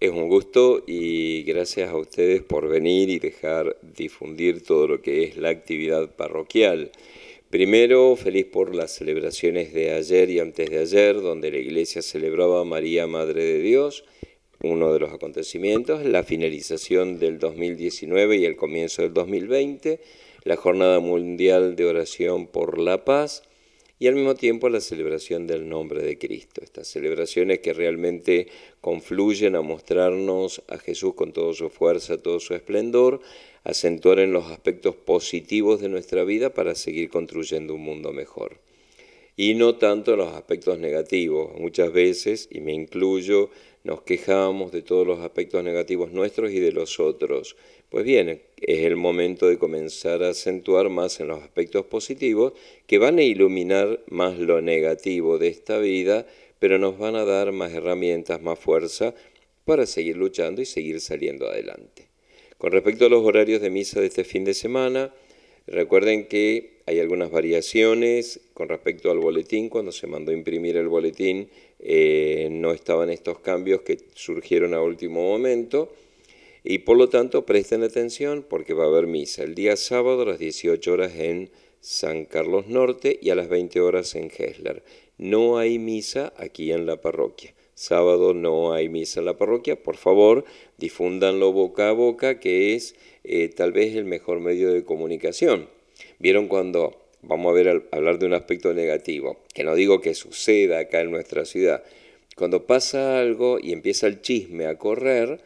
Es un gusto y gracias a ustedes por venir y dejar difundir todo lo que es la actividad parroquial. Primero, feliz por las celebraciones de ayer y antes de ayer, donde la iglesia celebraba a María Madre de Dios, uno de los acontecimientos, la finalización del 2019 y el comienzo del 2020, la Jornada Mundial de Oración por la Paz, y al mismo tiempo la celebración del nombre de Cristo. Estas celebraciones que realmente confluyen a mostrarnos a Jesús con toda su fuerza, todo su esplendor, acentuar en los aspectos positivos de nuestra vida para seguir construyendo un mundo mejor. Y no tanto en los aspectos negativos. Muchas veces, y me incluyo, nos quejamos de todos los aspectos negativos nuestros y de los otros pues bien, es el momento de comenzar a acentuar más en los aspectos positivos que van a iluminar más lo negativo de esta vida, pero nos van a dar más herramientas, más fuerza para seguir luchando y seguir saliendo adelante. Con respecto a los horarios de misa de este fin de semana, recuerden que hay algunas variaciones con respecto al boletín. Cuando se mandó a imprimir el boletín eh, no estaban estos cambios que surgieron a último momento. Y por lo tanto presten atención porque va a haber misa el día sábado a las 18 horas en San Carlos Norte y a las 20 horas en Hesler. No hay misa aquí en la parroquia. Sábado no hay misa en la parroquia. Por favor, difúndanlo boca a boca, que es eh, tal vez el mejor medio de comunicación. Vieron cuando vamos a ver hablar de un aspecto negativo, que no digo que suceda acá en nuestra ciudad. Cuando pasa algo y empieza el chisme a correr,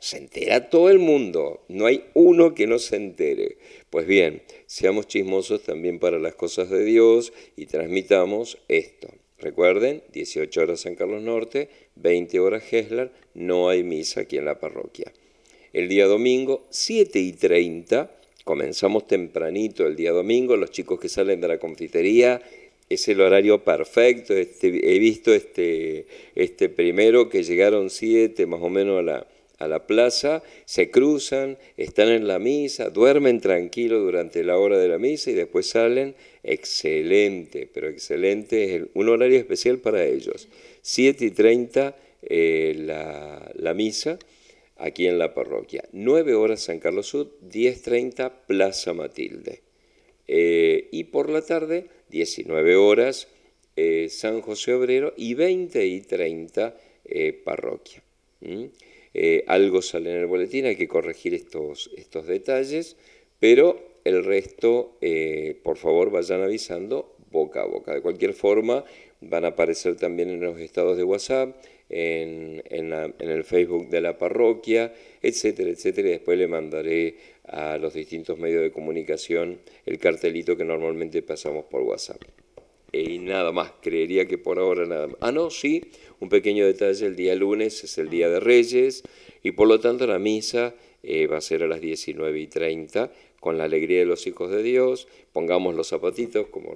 se entera todo el mundo, no hay uno que no se entere. Pues bien, seamos chismosos también para las cosas de Dios y transmitamos esto. Recuerden, 18 horas San Carlos Norte, 20 horas Gessler, no hay misa aquí en la parroquia. El día domingo, 7 y 30, comenzamos tempranito el día domingo, los chicos que salen de la confitería, es el horario perfecto, este, he visto este, este primero que llegaron 7 más o menos a la a la plaza, se cruzan, están en la misa, duermen tranquilo durante la hora de la misa y después salen. Excelente, pero excelente es un horario especial para ellos. 7 y 30 eh, la, misa aquí en la parroquia. 9 horas San Carlos Sud, 10.30 Plaza Matilde. Eh, y por la tarde, 19 horas eh, San José Obrero y 20 y 30 parroquia. ¿Mm? Eh, algo sale en el boletín, hay que corregir estos, estos detalles, pero el resto, eh, por favor, vayan avisando boca a boca. De cualquier forma, van a aparecer también en los estados de WhatsApp, en, en, el Facebook de la parroquia, etcétera, etcétera. Y después le mandaré a los distintos medios de comunicación el cartelito que normalmente pasamos por WhatsApp y nada más, creería que por ahora nada más. Ah, no, sí, un pequeño detalle, el día lunes es el Día de Reyes y por lo tanto la misa eh, va a ser a las 19 y 30 con la alegría de los hijos de Dios, pongamos los zapatitos, como,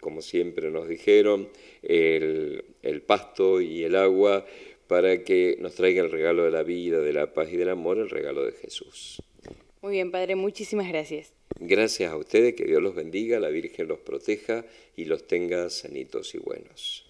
como siempre nos dijeron, el, el pasto y el agua, para que nos traiga el regalo de la vida, de la paz y del amor, el regalo de Jesús. Muy bien, Padre, muchísimas gracias. Gracias a ustedes, que Dios los bendiga, la Virgen los proteja y los tenga sanitos y buenos.